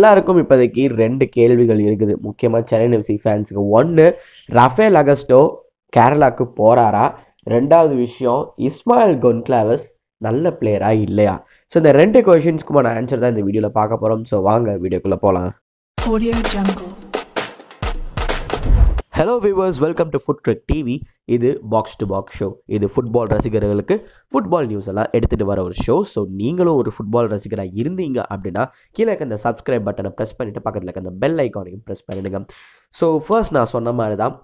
எல்லாருக்கும் இப்போதைக்கு ரெண்டு கேள்விகள் இருக்குது முக்கியமாக சென்னை நிவசி ஃபேன்ஸுக்கு ஒன்று ரஃபேல் அகஸ்டோ கேரளாவுக்கு போகிறாரா ரெண்டாவது விஷயம் இஸ்மாயில் கொன்க்ளாவஸ் நல்ல பிளேயரா இல்லையா ஸோ இந்த ரெண்டு கொஷின்ஸ்க்குமான ஆன்சர் தான் இந்த வீடியோவில் பார்க்க போகிறோம் ஸோ வாங்க வீடியோக்குள்ளே போகலாம் hello viewers welcome to Foot Trek TV இது பாக்ஸ் டு பாக்ஸ் ஷோ இது ஃபுட்பால் ரசிகர்களுக்கு ஃபுட்பால் நியூஸ் எல்லாம் எடுத்துகிட்டு வர ஒரு ஷோ ஸோ நீங்களும் ஒரு ஃபுட்பால் ரசிகராக இருந்தீங்க அப்படின்னா கீழே இருக்க அந்த சப்ஸ்கிரைப் பட்டனை ப்ரெஸ் பண்ணிவிட்டு பக்கத்தில் இருக்க அந்த பெல் ஐக்கானையும் ப்ரெஸ் பண்ணிடுங்க ஸோ ஃபர்ஸ்ட் நான் சொன்ன மாதிரி தான்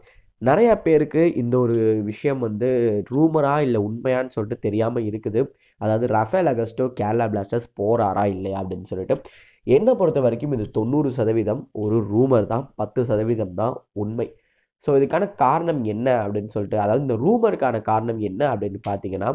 நிறையா பேருக்கு இந்த ஒரு விஷயம் வந்து ரூமராக இல்லை உண்மையான்னு சொல்லிட்டு தெரியாமல் இருக்குது அதாவது ரஃபேல் அகஸ்டோ கேரளா பிளாஸ்டர்ஸ் போகிறாரா இல்லையா அப்படின்னு சொல்லிட்டு என்னை பொறுத்த வரைக்கும் இது தொண்ணூறு சதவீதம் ஒரு ரூமர் தான் பத்து சதவீதம் தான் உண்மை ஸோ இதுக்கான காரணம் என்ன அப்படின்னு சொல்லிட்டு அதாவது இந்த ரூமருக்கான காரணம் என்ன அப்படின்னு பார்த்தீங்கன்னா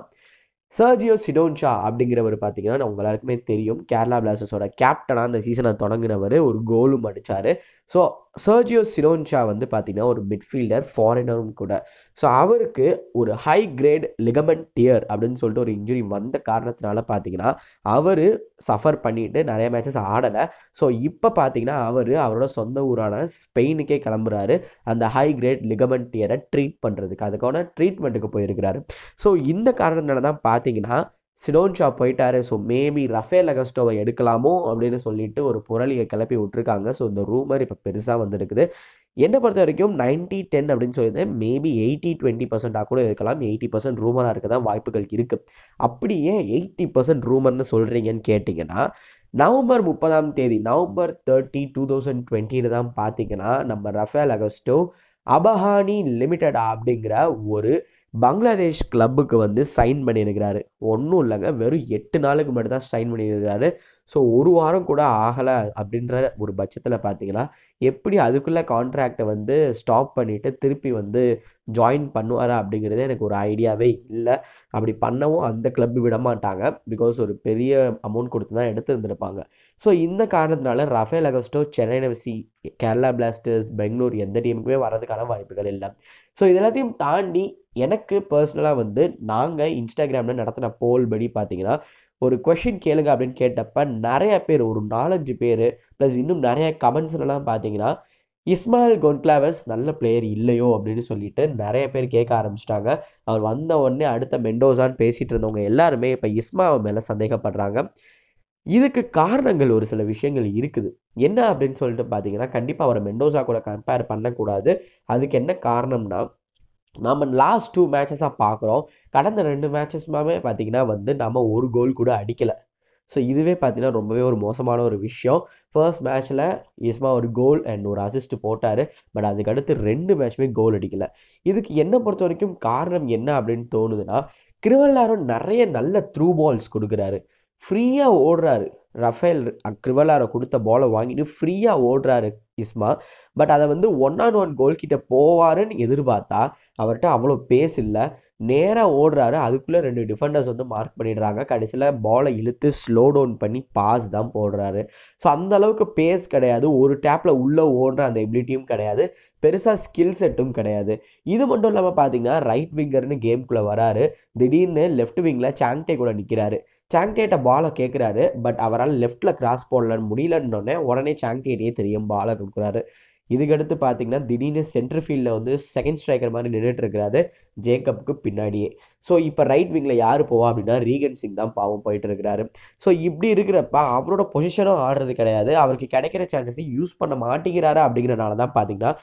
சர்ஜியோ சிடோன்ஷா அப்படிங்கிறவர் பார்த்தீங்கன்னா நான் எல்லாருக்குமே தெரியும் கேரளா பிளாஸ்டர்ஸோட கேப்டனாக அந்த சீசனை தொடங்கினவர் ஒரு கோலும் அடித்தார் ஸோ சர்ஜியோ சிலோன்ஷா வந்து பார்த்திங்கன்னா ஒரு மிட்ஃபீல்டர் ஃபாரினரும் கூட ஸோ அவருக்கு ஒரு ஹை கிரேட் லிகமெண்ட் டியர் அப்படின்னு சொல்லிட்டு ஒரு இன்ஜுரி வந்த காரணத்தினால பார்த்தீங்கன்னா அவர் சஃபர் பண்ணிட்டு நிறைய மேட்சஸ் ஆடலை ஸோ இப்போ பார்த்தீங்கன்னா அவர் அவரோட சொந்த ஊரான ஸ்பெயினுக்கே கிளம்புறாரு அந்த ஹை கிரேட் லிகமெண்ட் டியரை ட்ரீட் பண்ணுறதுக்கு அதுக்கான ட்ரீட்மெண்ட்டுக்கு போயிருக்கிறாரு ஸோ இந்த காரணத்தினால தான் பார்த்தீங்கன்னா சிடோன்ஷா போயிட்டாரு ஸோ மேபி ரஃபேல் அகஸ்டோவை எடுக்கலாமோ அப்படின்னு சொல்லிட்டு ஒரு புரளியை கிளப்பி விட்டுருக்காங்க ஸோ இந்த ரூமர் இப்போ பெருசாக வந்துருக்குது என்னை பொறுத்த வரைக்கும் நைன்ட்டி டென் அப்படின்னு சொல்லியிருந்தேன் மேபி எயிட்டி டுவெண்ட்டி பர்சென்ட்டாக கூட இருக்கலாம் எயிட்டி பர்சன்ட் ரூமராக இருக்க தான் வாய்ப்புகள் இருக்குது அப்படியே எயிட்டி பர்சன்ட் ரூமர்னு சொல்கிறீங்கன்னு கேட்டிங்கன்னா நவம்பர் முப்பதாம் தேதி நவம்பர் தேர்ட்டி டூ தௌசண்ட் டுவெண்ட்டின்னு தான் பார்த்தீங்கன்னா நம்ம ரஃபேல் அகஸ்டோ அபஹானி லிமிட்டடா அப்படிங்கிற ஒரு பங்களாதேஷ் கிளப்புக்கு வந்து சைன் பண்ணியிருக்கிறாரு ஒன்றும் இல்லைங்க வெறும் எட்டு நாளுக்கு மட்டும் தான் சைன் பண்ணியிருக்கிறாரு ஸோ ஒரு வாரம் கூட ஆகலை அப்படின்ற ஒரு பட்சத்தில் பார்த்தீங்கன்னா எப்படி அதுக்குள்ளே கான்ட்ராக்டை வந்து ஸ்டாப் பண்ணிவிட்டு திருப்பி வந்து ஜாயின் பண்ணுவாரா அப்படிங்கிறதே எனக்கு ஒரு ஐடியாவே இல்லை அப்படி பண்ணவும் அந்த கிளப் விட மாட்டாங்க பிகாஸ் ஒரு பெரிய அமௌண்ட் கொடுத்து தான் எடுத்துருந்துருப்பாங்க ஸோ இந்த காரணத்தினால ரஃபேல் அகஸ்டோ சென்னை நவசி கேரளா பிளாஸ்டர்ஸ் பெங்களூர் எந்த டீமுக்குமே வர்றதுக்கான வாய்ப்புகள் இல்லை ஸோ இதெல்லாத்தையும் தாண்டி எனக்கு பர்சனலாக வந்து நாங்கள் இன்ஸ்டாகிராமில் நடத்தின போல் படி பார்த்தீங்கன்னா ஒரு கொஷின் கேளுங்க அப்படின்னு கேட்டப்ப நிறையா பேர் ஒரு நாலஞ்சு பேர் ப்ளஸ் இன்னும் நிறையா கமெண்ட்ஸ்லாம் பார்த்தீங்கன்னா இஸ்மாயில் கொன்க்லாவஸ் நல்ல பிளேயர் இல்லையோ அப்படின்னு சொல்லிட்டு நிறைய பேர் கேட்க ஆரம்பிச்சிட்டாங்க அவர் வந்த உடனே அடுத்த மெண்டோசான்னு பேசிகிட்டு இருந்தவங்க எல்லாருமே இப்போ இஸ்மாவை மேலே சந்தேகப்படுறாங்க இதுக்கு காரணங்கள் ஒரு சில விஷயங்கள் இருக்குது என்ன அப்படின்னு சொல்லிட்டு பார்த்தீங்கன்னா கண்டிப்பாக அவரை மெண்டோசா கூட கம்பேர் பண்ணக்கூடாது அதுக்கு என்ன காரணம்னா நம்ம லாஸ்ட் டூ மேட்சஸாக பார்க்குறோம் கடந்த ரெண்டு மேட்சஸ்மே பார்த்திங்கன்னா வந்து நம்ம ஒரு கோல் கூட அடிக்கலை ஸோ இதுவே பார்த்தீங்கன்னா ரொம்பவே ஒரு மோசமான ஒரு விஷயம் ஃபர்ஸ்ட் மேட்ச்சில் இஸ்மா ஒரு கோல் அண்ட் ஒரு அசிஸ்ட் போட்டார் பட் அதுக்கடுத்து ரெண்டு மேட்ச்மே கோல் அடிக்கலை இதுக்கு என்ன பொறுத்த வரைக்கும் காரணம் என்ன அப்படின்னு தோணுதுன்னா கிருவல்லாரும் நிறைய நல்ல த்ரூ பால்ஸ் கொடுக்குறாரு ஃப்ரீயாக ஓடுறாரு ரஃபேல் அக்ரிவலாரை கொடுத்த பாலை வாங்கிட்டு ஃப்ரீயாக ஓடுறாரு இஸ்மா பட் அதை வந்து ஒன் ஆன் ஒன் கோல் கிட்ட போவாருன்னு எதிர்பார்த்தா அவர்கிட்ட அவ்வளோ பேஸ் இல்லை நேராக ஓடுறாரு அதுக்குள்ளே ரெண்டு டிஃபெண்டர்ஸ் வந்து மார்க் பண்ணிடுறாங்க கடைசியில் பாலை இழுத்து ஸ்லோ டவுன் பண்ணி பாஸ் தான் போடுறாரு ஸோ அந்த அளவுக்கு பேஸ் கிடையாது ஒரு டேப்பில் உள்ளே ஓடுற அந்த எபிலிட்டியும் கிடையாது பெருசாக ஸ்கில் செட்டும் கிடையாது இது மட்டும் இல்லாமல் பார்த்தீங்கன்னா ரைட் விங்கர்னு கேம்குள்ளே வராரு திடீர்னு லெஃப்ட் விங்கில் சாங்டே கூட நிற்கிறாரு சாங்டேட்டை பாலை கேட்குறாரு பட் அவரால் லெஃப்ட்டில் கிராஸ் போடலன்னு முடியலன்னொடனே உடனே சாங்டேட்டையே தெரியும் பாலை கொடுக்குறாரு இதுக்கடுத்து பார்த்தீங்கன்னா திடீர்னு சென்டர் ஃபீல்டில் வந்து செகண்ட் ஸ்ட்ரைக்கர் மாதிரி நின்றுட்டு இருக்கிறாரு ஜேக்கப்புக்கு பின்னாடியே ஸோ இப்போ ரைட் விங்கில் யார் போவா அப்படின்னா ரீகன் சிங் தான் பாவம் போயிட்டு இருக்கிறாரு ஸோ இப்படி இருக்கிறப்ப அவரோட பொசிஷனும் ஆடுறது கிடையாது அவருக்கு கிடைக்கிற சான்சஸை யூஸ் பண்ண மாட்டேங்கிறாரு அப்படிங்கிறனால தான் பார்த்தீங்கன்னா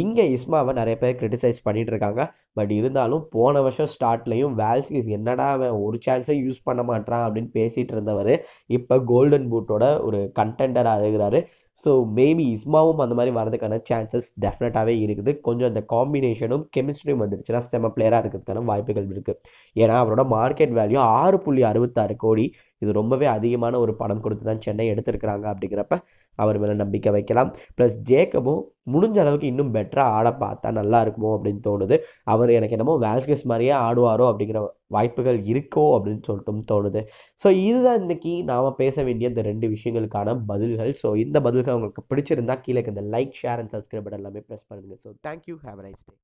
இங்கே இஸ்மாவை நிறைய பேர் கிரிட்டிசைஸ் பண்ணிகிட்டு இருக்காங்க பட் இருந்தாலும் போன வருஷம் ஸ்டார்ட்லேயும் வேல்ஸ்கிஸ் என்னடா அவன் ஒரு சான்ஸே யூஸ் பண்ண மாட்டான் அப்படின்னு பேசிகிட்டு இருந்தவர் இப்போ கோல்டன் பூட்டோட ஒரு கண்டெண்டராக இருக்கிறாரு ஸோ மேபி இஸ்மாவும் அந்த மாதிரி வரதுக்கான சான்சஸ் டெஃபினட்டாகவே இருக்குது கொஞ்சம் அந்த காம்பினேஷனும் கெமிஸ்ட்ரியும் வந்துருச்சுன்னா செம பிளேயராக இருக்கிறதுக்கான வாய்ப்புகள் இருக்குது ஏன்னா அவரோட மார்க்கெட் வேல்யூ ஆறு புள்ளி அறுபத்தாறு கோடி இது ரொம்பவே அதிகமான ஒரு படம் கொடுத்து தான் சென்னை எடுத்திருக்கிறாங்க அப்படிங்கிறப்ப அவர் மேலே நம்பிக்கை வைக்கலாம் ப்ளஸ் ஜேக்கபும் முடிஞ்ச அளவுக்கு இன்னும் பெட்டராக ஆட பார்த்தா நல்லா இருக்குமோ அப்படின்னு தோணுது அவர் எனக்கு என்னமோ வேல்ஸ்கஸ் மாதிரியே ஆடுவாரோ அப்படிங்கிற வாய்ப்புகள் இருக்கோ அப்படின்னு சொல்லிட்டும் தோணுது ஸோ இதுதான் இன்றைக்கி நாம் பேச வேண்டிய இந்த ரெண்டு விஷயங்களுக்கான பதில்கள் ஸோ இந்த பதில்கள் உங்களுக்கு பிடிச்சிருந்தா கீழே இந்த லைக் ஷேர் அண்ட் சப்ஸ்கிரைப் எல்லாமே ப்ரெஸ் பண்ணுங்கள் so thank you have nice day